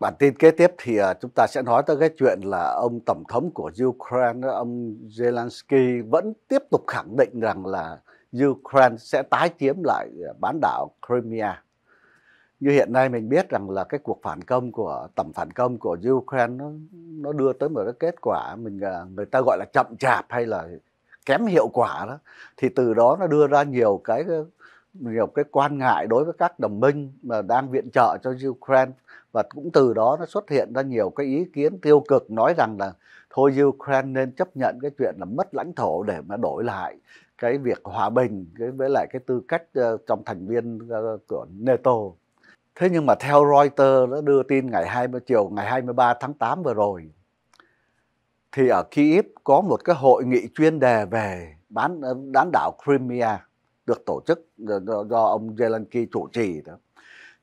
Bản tin kế tiếp thì à, chúng ta sẽ nói tới cái chuyện là ông tổng thống của Ukraine, ông Zelensky vẫn tiếp tục khẳng định rằng là Ukraine sẽ tái chiếm lại à, bán đảo Crimea. Như hiện nay mình biết rằng là cái cuộc phản công của tổng phản công của Ukraine nó nó đưa tới một cái kết quả mình à, người ta gọi là chậm chạp hay là kém hiệu quả đó thì từ đó nó đưa ra nhiều cái nhiều cái quan ngại đối với các đồng minh mà đang viện trợ cho Ukraine và cũng từ đó nó xuất hiện ra nhiều cái ý kiến tiêu cực nói rằng là thôi Ukraine nên chấp nhận cái chuyện là mất lãnh thổ để mà đổi lại cái việc hòa bình cái với lại cái tư cách ờ, trong thành viên ờ, của NATO. Thế nhưng mà theo Reuters đã đưa tin ngày 20 chiều ngày 23 tháng 8 vừa rồi thì ở Kyiv có một cái hội nghị chuyên đề về bán ờ, bán đảo Crimea được tổ chức do, do ông Zelensky chủ trì đó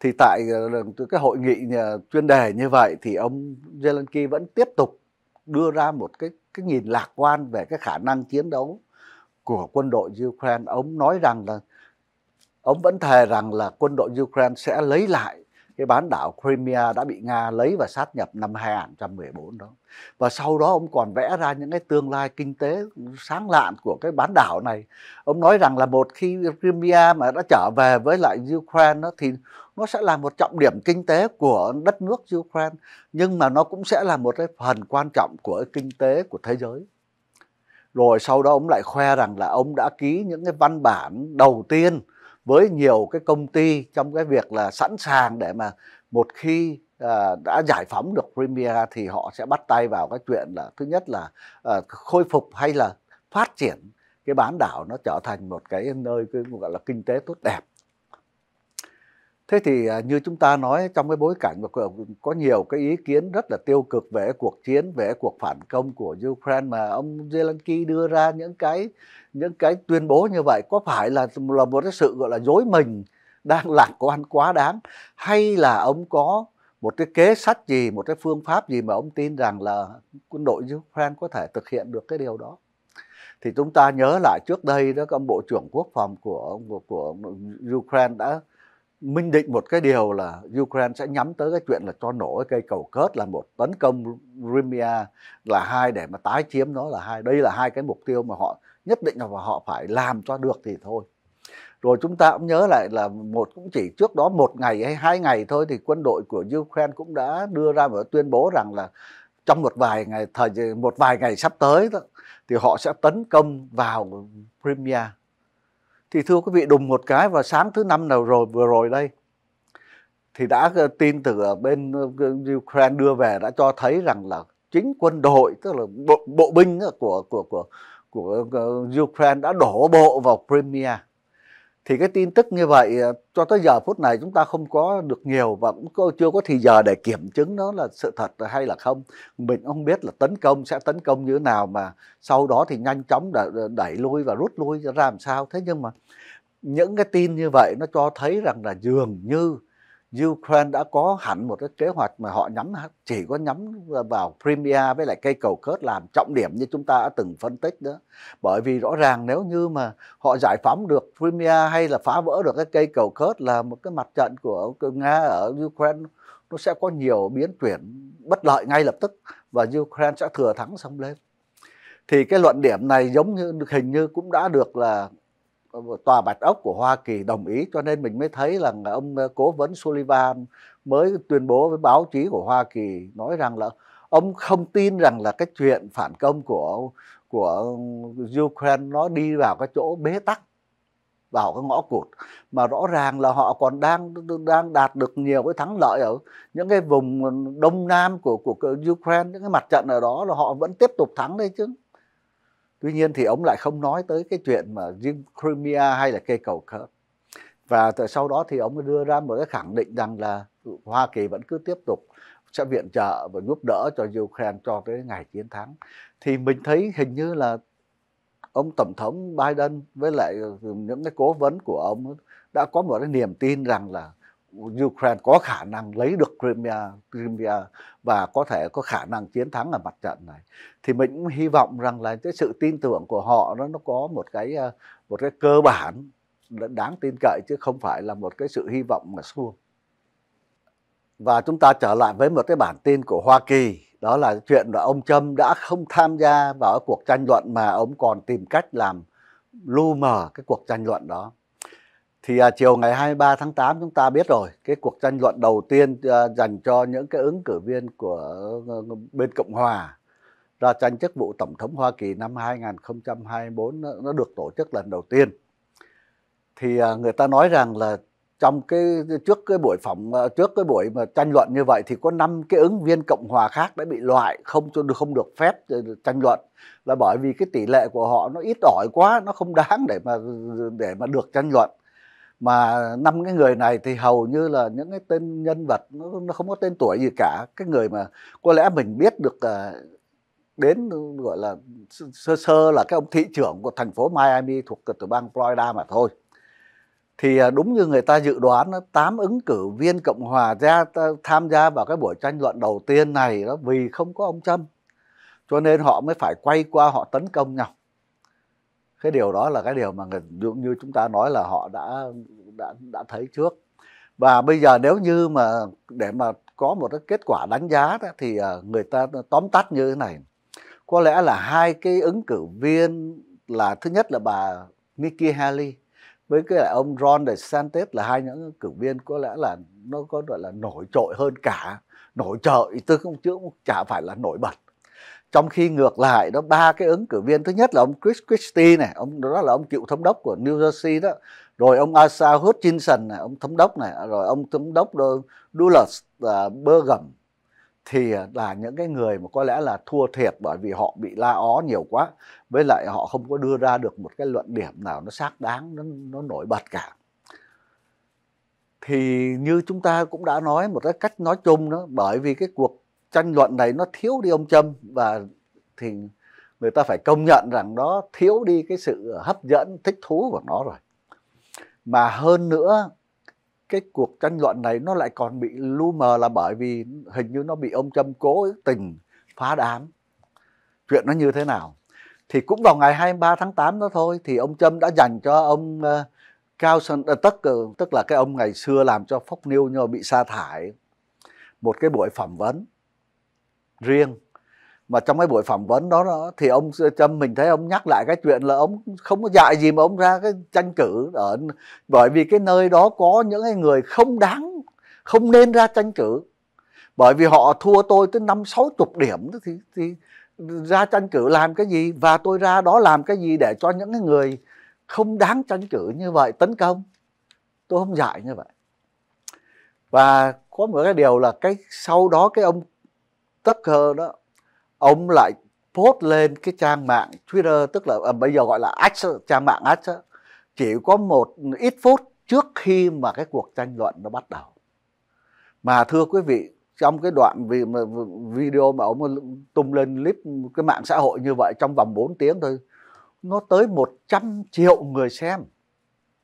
thì tại ờ, cái hội nghị ờ, chuyên đề như vậy thì ông Zelensky vẫn tiếp tục đưa ra một cái cái nhìn lạc quan về cái khả năng chiến đấu của quân đội Ukraine. Ông nói rằng là ông vẫn thề rằng là quân đội Ukraine sẽ lấy lại cái bán đảo Crimea đã bị Nga lấy và sát nhập năm 2014 đó. Và sau đó ông còn vẽ ra những cái tương lai kinh tế sáng lạn của cái bán đảo này. Ông nói rằng là một khi Crimea mà đã trở về với lại Ukraine đó, thì nó sẽ là một trọng điểm kinh tế của đất nước Ukraine nhưng mà nó cũng sẽ là một cái phần quan trọng của kinh tế của thế giới rồi sau đó ông lại khoe rằng là ông đã ký những cái văn bản đầu tiên với nhiều cái công ty trong cái việc là sẵn sàng để mà một khi à, đã giải phóng được Crimea thì họ sẽ bắt tay vào cái chuyện là thứ nhất là à, khôi phục hay là phát triển cái bán đảo nó trở thành một cái nơi cái gọi là kinh tế tốt đẹp Thế thì à, như chúng ta nói trong cái bối cảnh mà có nhiều cái ý kiến rất là tiêu cực về cuộc chiến, về cuộc phản công của Ukraine mà ông Zelensky đưa ra những cái những cái tuyên bố như vậy có phải là là một cái sự gọi là dối mình đang lạc quan quá đáng hay là ông có một cái kế sách gì, một cái phương pháp gì mà ông tin rằng là quân đội Ukraine có thể thực hiện được cái điều đó? Thì chúng ta nhớ lại trước đây đó ông bộ trưởng quốc phòng của của, của Ukraine đã minh định một cái điều là Ukraine sẽ nhắm tới cái chuyện là cho nổ cái cây cầu cớt là một tấn công Crimea là hai để mà tái chiếm nó là hai đây là hai cái mục tiêu mà họ nhất định là họ phải làm cho được thì thôi rồi chúng ta cũng nhớ lại là một cũng chỉ trước đó một ngày hay hai ngày thôi thì quân đội của Ukraine cũng đã đưa ra một tuyên bố rằng là trong một vài ngày thời một vài ngày sắp tới đó, thì họ sẽ tấn công vào Crimea thì thưa quý vị đùng một cái vào sáng thứ năm nào rồi vừa rồi đây thì đã ờ, tin từ ở bên ờ, Ukraine đưa về đã cho thấy rằng là chính quân đội tức là bộ, bộ binh của của của của ờ, Ukraine đã đổ bộ vào Crimea thì cái tin tức như vậy à, cho tới giờ phút này chúng ta không có được nhiều và cũng chưa có thì giờ để kiểm chứng nó là sự thật hay là không mình không biết là tấn công sẽ tấn công như thế nào mà sau đó thì nhanh chóng đẩy lui và rút lui ra làm sao thế nhưng mà những cái tin như vậy nó cho thấy rằng là dường như Ukraine đã có hẳn một cái kế hoạch mà họ nhắm chỉ có nhắm vào Crimea với lại cây cầu cớt làm trọng điểm như chúng ta đã từng phân tích đó. Bởi vì rõ ràng nếu như mà họ giải phóng được Crimea hay là phá vỡ được cái cây cầu cớt là một cái mặt trận của Nga ở Ukraine nó sẽ có nhiều biến chuyển bất lợi ngay lập tức và Ukraine sẽ thừa thắng xông lên. Thì cái luận điểm này giống như hình như cũng đã được là Ờ, tòa bạch ốc của Hoa Kỳ đồng ý cho nên mình mới thấy là ông ờ, cố vấn Sullivan mới tuyên bố với báo chí của Hoa Kỳ nói rằng là ông không tin rằng là cái chuyện phản công của của Ukraine nó đi vào cái chỗ bế tắc vào cái ngõ cụt mà rõ ràng là họ còn đang đang đạt được nhiều cái thắng lợi ở những cái vùng đông nam của của Ukraine những cái mặt trận ở đó là họ vẫn tiếp tục thắng đấy chứ tuy nhiên thì ông lại không nói tới cái chuyện mà riêng Crimea hay là cây cầu Kerch và sau đó thì ông đưa ra một cái khẳng định rằng là Hoa Kỳ vẫn cứ tiếp tục sẽ viện trợ và giúp đỡ cho Ukraine cho tới ngày chiến thắng thì mình thấy hình như là ông tổng thống Biden với lại ừ, những cái cố vấn của ông đã có một cái niềm tin rằng là Ukraine có khả năng lấy được Crimea, Crimea và có thể có khả năng chiến thắng ở mặt trận này thì mình cũng hy vọng rằng là cái sự tin tưởng của họ nó nó có một cái ờ, một cái cơ bản đáng tin cậy chứ không phải là một cái sự hy vọng mà xuông. và chúng ta trở lại với một cái bản tin của Hoa Kỳ đó là chuyện là ông Trump đã không tham gia vào cuộc tranh luận mà ông còn tìm cách làm lu mờ cái cuộc tranh luận đó thì à, chiều ngày 23 tháng 8 chúng ta biết rồi cái cuộc tranh luận đầu tiên à, dành cho những cái ứng cử viên của à, bên Cộng hòa ra tranh chức vụ tổng thống Hoa Kỳ năm 2024 nó, nó được tổ chức lần đầu tiên thì à, người ta nói rằng là trong cái trước cái buổi phỏng ờ, trước cái buổi mà tranh luận như vậy thì có năm cái ứng viên cộng hòa khác đã bị loại không cho không được phép ờ, tranh luận là bởi vì cái tỷ lệ của họ nó ít ỏi quá nó không đáng để mà để mà được tranh luận mà năm cái người này thì hầu như là những cái tên nhân vật nó, nó không có tên tuổi gì cả cái người mà có lẽ mình biết được uh, đến gọi là sơ sơ là cái ông thị trưởng của thành phố Miami thuộc tiểu bang Florida mà thôi thì ờ, đúng như người ta dự đoán tám ứng cử viên cộng hòa ra tham gia vào cái buổi tranh luận đầu tiên này đó vì không có ông Trump cho nên họ mới phải quay qua họ tấn công nhau cái điều đó là cái điều mà dường như chúng ta nói là họ đã đã đã thấy trước và bây giờ nếu như mà để mà có một cái kết quả đánh giá đó, thì à, người ta tóm tắt như thế này có lẽ là hai cái ứng cử viên là thứ nhất là bà Nikki Haley với cái là ông Ron DeSantis là hai những ứng cử viên có lẽ là nó có gọi là nổi trội hơn cả nổi trội tôi không chứ chả phải là nổi bật trong khi ngược lại đó ba cái ứng cử viên thứ nhất là ông Chris Christie này ông đó là ông cựu thống đốc của New Jersey đó rồi ông Asa Hutchinson này ông thống đốc này rồi ông thống đốc Dulles uh, à, Burgum thì à, là những cái người mà có lẽ là thua thiệt bởi vì họ bị la ó nhiều quá với lại họ không có đưa ra được một cái luận điểm nào nó xác đáng nó, nó nổi bật cả thì như chúng ta cũng đã nói một cái cách nói chung đó bởi vì cái cuộc tranh luận này nó thiếu đi ông Trâm và thì người ta phải công nhận rằng đó thiếu đi cái sự hấp dẫn thích thú của nó rồi mà hơn nữa cái cuộc tranh luận này nó lại còn bị lu mờ là bởi vì hình như nó bị ông Trâm cố tình phá đám chuyện nó như thế nào thì cũng vào ngày 23 tháng 8 đó thôi thì ông Trâm đã dành cho ông ờ, Cao Sơn uh, ờ, tức ờ, tức là cái ông ngày xưa làm cho Fox News nhưng mà bị sa thải một cái buổi phỏng vấn riêng mà trong cái buổi phỏng vấn đó, đó thì ông Trump mình thấy ông nhắc lại cái chuyện là ông không có dạy gì mà ông ra cái tranh cử ở bởi vì cái nơi đó có những cái người không đáng không nên ra tranh cử bởi vì họ thua tôi tới năm sáu chục điểm thì, thì ra tranh cử làm cái gì và tôi ra đó làm cái gì để cho những cái người không đáng tranh cử như vậy tấn công tôi không dạy như vậy và có một cái điều là cái sau đó cái ông tất cơ đó ông lại post lên cái trang mạng Twitter tức là à, bây giờ gọi là X trang mạng X chỉ có một ít phút trước khi mà cái cuộc tranh luận nó bắt đầu mà thưa quý vị trong cái đoạn video mà ông tung lên clip cái mạng xã hội như vậy trong vòng 4 tiếng thôi nó tới 100 triệu người xem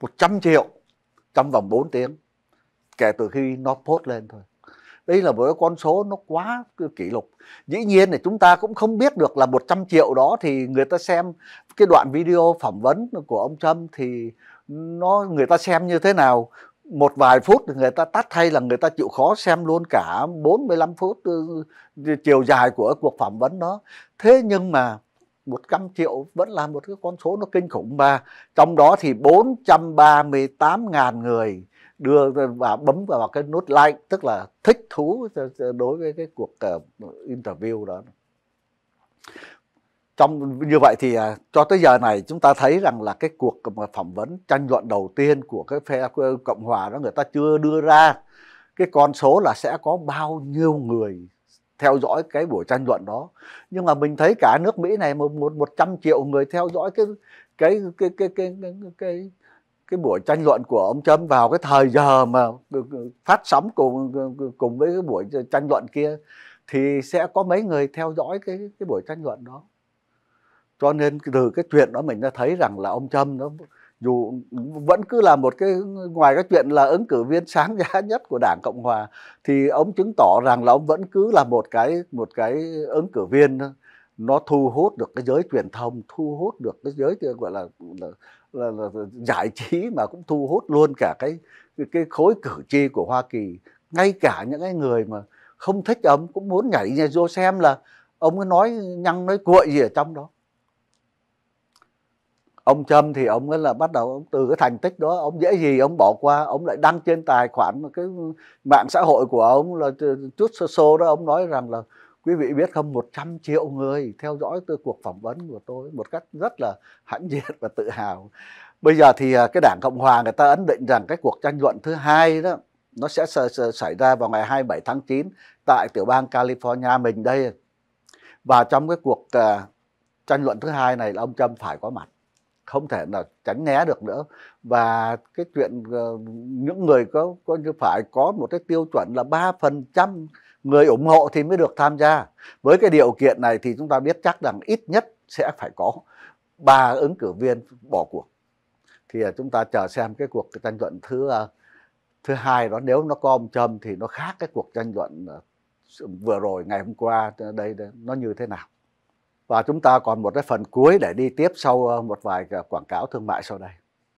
100 triệu trong vòng 4 tiếng kể từ khi nó post lên thôi đây là một con số nó quá kỷ lục dĩ nhiên là chúng ta cũng không biết được là 100 triệu đó thì người ta xem cái đoạn video phỏng vấn của ông Trump thì nó người ta xem như thế nào một vài phút người ta tắt thay là người ta chịu khó xem luôn cả 45 phút ừ, ừ, chiều dài của cuộc phỏng vấn đó thế nhưng mà 100 triệu vẫn là một cái con số nó kinh khủng mà trong đó thì 438.000 người đưa và bấm vào cái nút like tức là thích thú đối với cái cuộc ờ, interview đó trong như vậy thì à, cho tới giờ này chúng ta thấy rằng là cái cuộc phỏng vấn tranh luận đầu tiên của cái phe cộng hòa đó người ta chưa đưa ra cái con số là sẽ có bao nhiêu người theo dõi cái buổi tranh luận đó nhưng mà mình thấy cả nước Mỹ này một một một trăm triệu người theo dõi cái cái cái cái cái cái, cái cái buổi tranh luận của ông Trump vào cái thời giờ mà phát sóng cùng cùng với cái buổi tranh luận kia thì sẽ có mấy người theo dõi cái cái buổi tranh luận đó cho nên từ cái chuyện đó mình đã thấy rằng là ông Trump nó dù vẫn cứ là một cái ngoài cái chuyện là ứng cử viên sáng giá nhất của đảng cộng hòa thì ông chứng tỏ rằng là ông vẫn cứ là một cái một cái ứng cử viên nó thu hút được cái giới truyền thông thu hút được cái giới gọi là là, là, là giải trí mà cũng thu hút luôn cả cái cái khối cử tri của Hoa Kỳ ngay cả những cái người mà không thích ông cũng muốn nhảy nhà vô xem là ông ấy nói nhăng nói cuội gì ở trong đó ông trump thì ông ấy là bắt đầu ông từ cái thành tích đó ông dễ gì ông bỏ qua ông lại đăng trên tài khoản cái mạng xã hội của ông là chút sơ sô đó ông nói rằng là quý vị biết không 100 triệu người theo dõi từ cuộc phỏng vấn của tôi một cách rất là hãnh diện và tự hào bây giờ thì à, cái đảng cộng hòa người ta ấn định rằng cái cuộc tranh luận thứ hai đó nó sẽ xảy ra vào ngày 27 tháng 9 tại tiểu bang California mình đây và trong cái cuộc à, tranh luận thứ hai này là ông Trump phải có mặt không thể là tránh né được nữa và cái chuyện ờ, những người có có như phải có một cái tiêu chuẩn là ba phần trăm người ủng hộ thì mới được tham gia với cái điều kiện này thì chúng ta biết chắc rằng ít nhất sẽ phải có ba ứng cử viên bỏ cuộc thì à, chúng ta chờ xem cái cuộc tranh luận thứ à, thứ hai đó nếu nó có ông trump thì nó khác cái cuộc tranh luận à, vừa rồi ngày hôm qua đây nó như thế nào và chúng ta còn một cái phần cuối để đi tiếp sau một vài quảng cáo thương mại sau đây